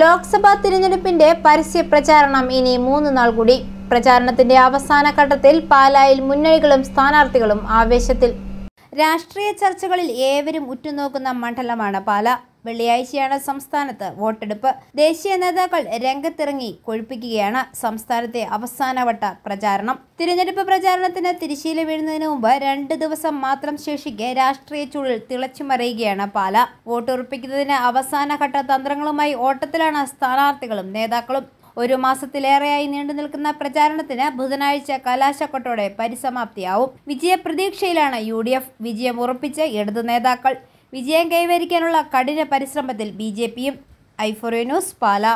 ലോക്സഭാ തിരഞ്ഞെടുപ്പിന്റെ പരസ്യ പ്രചാരണം ഇനി മൂന്ന് നാൾ കൂടി പ്രചാരണത്തിന്റെ അവസാന ഘട്ടത്തിൽ പാലായിൽ മുന്നണികളും സ്ഥാനാർത്ഥികളും ആവേശത്തിൽ രാഷ്ട്രീയ ചർച്ചകളിൽ ഏവരും ഉറ്റുനോക്കുന്ന മണ്ഡലമാണ് പാല വെള്ളിയാഴ്ചയാണ് സംസ്ഥാനത്ത് വോട്ടെടുപ്പ് ദേശീയ നേതാക്കൾ രംഗത്തിറങ്ങി കൊഴുപ്പിക്കുകയാണ് സംസ്ഥാനത്തെ അവസാനവട്ട പ്രചാരണം തിരഞ്ഞെടുപ്പ് പ്രചാരണത്തിന് തിരിശീല വീഴുന്നതിന് മുമ്പ് രണ്ട് ദിവസം മാത്രം ശേഷിക്കെ രാഷ്ട്രീയ ചൂടിൽ തിളച്ചു മറിയുകയാണ് പാല വോട്ടുറപ്പിക്കുന്നതിന് അവസാനഘട്ട തന്ത്രങ്ങളുമായി ഓട്ടത്തിലാണ് സ്ഥാനാർത്ഥികളും നേതാക്കളും ഒരു മാസത്തിലേറെയായി നീണ്ടു നിൽക്കുന്ന പ്രചാരണത്തിന് ബുധനാഴ്ച കലാശക്കൊട്ടോടെ പരിസമാപ്തിയാവും വിജയപ്രതീക്ഷയിലാണ് യു ഡി എഫ് വിജയം ഉറപ്പിച്ച് ഇടതു നേതാക്കൾ വിജയം കൈവരിക്കാനുള്ള കഠിന പരിശ്രമത്തിൽ ബി ജെ പിയും ഐഫോറിയ ന്യൂസ് പാല